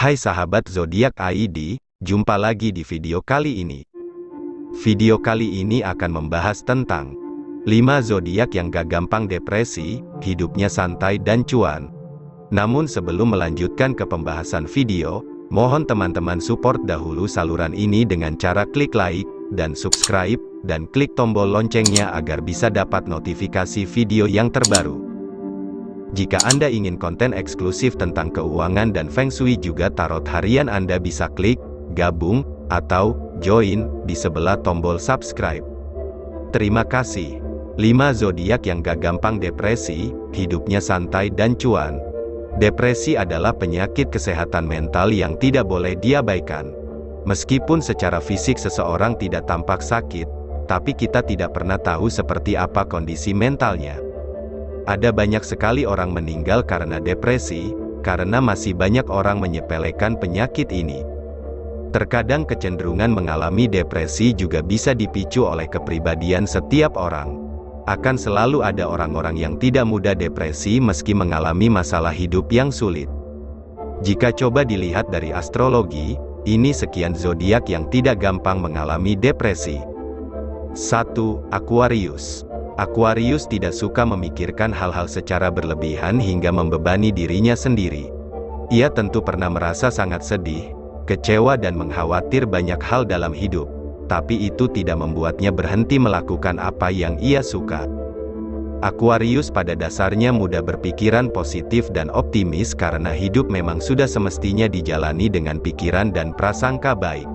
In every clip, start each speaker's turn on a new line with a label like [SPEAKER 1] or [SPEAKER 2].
[SPEAKER 1] Hai sahabat zodiak ID, jumpa lagi di video kali ini. Video kali ini akan membahas tentang 5 zodiak yang gak gampang depresi, hidupnya santai dan cuan. Namun sebelum melanjutkan ke pembahasan video, mohon teman-teman support dahulu saluran ini dengan cara klik like dan subscribe dan klik tombol loncengnya agar bisa dapat notifikasi video yang terbaru. Jika Anda ingin konten eksklusif tentang keuangan dan Feng Shui juga tarot harian Anda bisa klik, gabung, atau join di sebelah tombol subscribe. Terima kasih. 5 zodiak yang gak gampang depresi, hidupnya santai dan cuan. Depresi adalah penyakit kesehatan mental yang tidak boleh diabaikan. Meskipun secara fisik seseorang tidak tampak sakit, tapi kita tidak pernah tahu seperti apa kondisi mentalnya. Ada banyak sekali orang meninggal karena depresi, karena masih banyak orang menyepelekan penyakit ini. Terkadang kecenderungan mengalami depresi juga bisa dipicu oleh kepribadian setiap orang. Akan selalu ada orang-orang yang tidak mudah depresi meski mengalami masalah hidup yang sulit. Jika coba dilihat dari astrologi, ini sekian zodiak yang tidak gampang mengalami depresi. 1. Aquarius Aquarius tidak suka memikirkan hal-hal secara berlebihan hingga membebani dirinya sendiri. Ia tentu pernah merasa sangat sedih, kecewa dan mengkhawatir banyak hal dalam hidup, tapi itu tidak membuatnya berhenti melakukan apa yang ia suka. Aquarius pada dasarnya mudah berpikiran positif dan optimis karena hidup memang sudah semestinya dijalani dengan pikiran dan prasangka baik.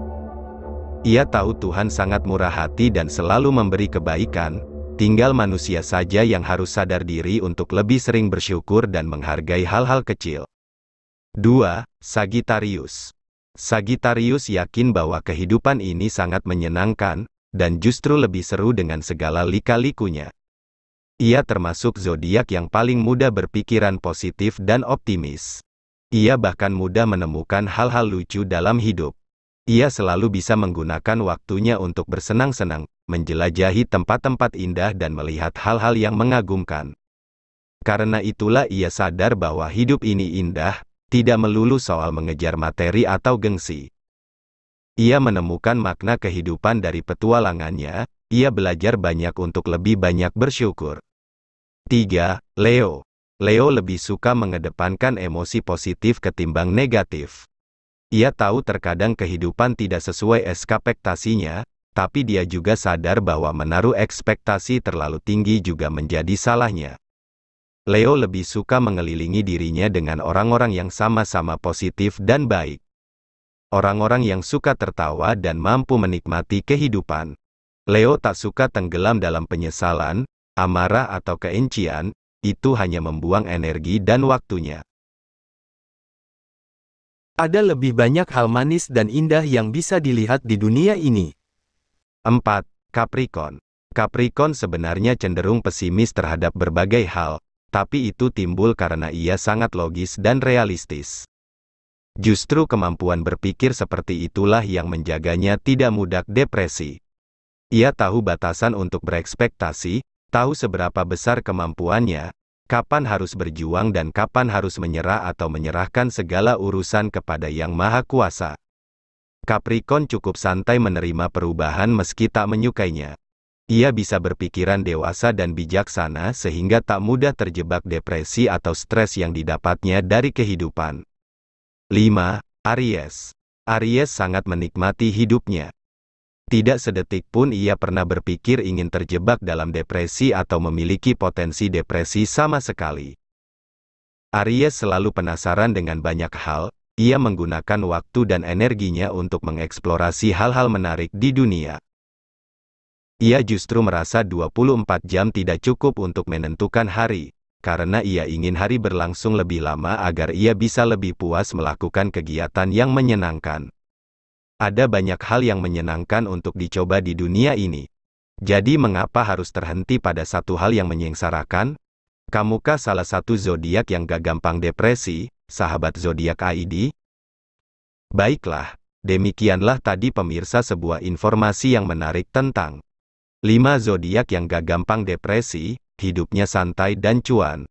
[SPEAKER 1] Ia tahu Tuhan sangat murah hati dan selalu memberi kebaikan, Tinggal manusia saja yang harus sadar diri untuk lebih sering bersyukur dan menghargai hal-hal kecil. 2. Sagittarius Sagittarius yakin bahwa kehidupan ini sangat menyenangkan, dan justru lebih seru dengan segala lika-likunya. Ia termasuk zodiak yang paling mudah berpikiran positif dan optimis. Ia bahkan mudah menemukan hal-hal lucu dalam hidup. Ia selalu bisa menggunakan waktunya untuk bersenang-senang, menjelajahi tempat-tempat indah dan melihat hal-hal yang mengagumkan. Karena itulah ia sadar bahwa hidup ini indah, tidak melulu soal mengejar materi atau gengsi. Ia menemukan makna kehidupan dari petualangannya, ia belajar banyak untuk lebih banyak bersyukur. 3. Leo Leo lebih suka mengedepankan emosi positif ketimbang negatif. Ia tahu terkadang kehidupan tidak sesuai ekspektasinya, tapi dia juga sadar bahwa menaruh ekspektasi terlalu tinggi juga menjadi salahnya. Leo lebih suka mengelilingi dirinya dengan orang-orang yang sama-sama positif dan baik. Orang-orang yang suka tertawa dan mampu menikmati kehidupan. Leo tak suka tenggelam dalam penyesalan, amarah atau keencian, itu hanya membuang energi dan waktunya. Ada lebih banyak hal manis dan indah yang bisa dilihat di dunia ini. 4. Capricorn Capricorn sebenarnya cenderung pesimis terhadap berbagai hal, tapi itu timbul karena ia sangat logis dan realistis. Justru kemampuan berpikir seperti itulah yang menjaganya tidak mudah depresi. Ia tahu batasan untuk berekspektasi, tahu seberapa besar kemampuannya, kapan harus berjuang dan kapan harus menyerah atau menyerahkan segala urusan kepada Yang Maha Kuasa. Capricorn cukup santai menerima perubahan meski tak menyukainya. Ia bisa berpikiran dewasa dan bijaksana sehingga tak mudah terjebak depresi atau stres yang didapatnya dari kehidupan. 5. Aries Aries sangat menikmati hidupnya. Tidak sedetik pun ia pernah berpikir ingin terjebak dalam depresi atau memiliki potensi depresi sama sekali. Arya selalu penasaran dengan banyak hal, ia menggunakan waktu dan energinya untuk mengeksplorasi hal-hal menarik di dunia. Ia justru merasa 24 jam tidak cukup untuk menentukan hari, karena ia ingin hari berlangsung lebih lama agar ia bisa lebih puas melakukan kegiatan yang menyenangkan. Ada banyak hal yang menyenangkan untuk dicoba di dunia ini. Jadi mengapa harus terhenti pada satu hal yang menyengsarakan? Kamukah salah satu zodiak yang gak gampang depresi, sahabat zodiak AID? Baiklah, demikianlah tadi pemirsa sebuah informasi yang menarik tentang 5 zodiak yang gak gampang depresi, hidupnya santai dan cuan.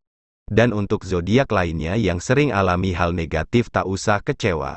[SPEAKER 1] Dan untuk zodiak lainnya yang sering alami hal negatif tak usah kecewa.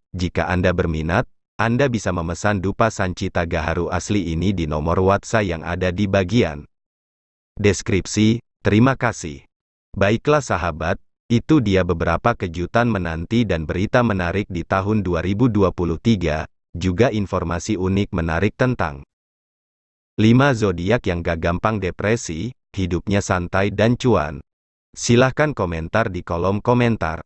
[SPEAKER 1] jika Anda berminat, Anda bisa memesan dupa sancita gaharu asli ini di nomor WhatsApp yang ada di bagian deskripsi. Terima kasih. Baiklah sahabat, itu dia beberapa kejutan menanti dan berita menarik di tahun 2023, juga informasi unik menarik tentang 5 zodiak yang gak gampang depresi, hidupnya santai dan cuan. Silahkan komentar di kolom komentar.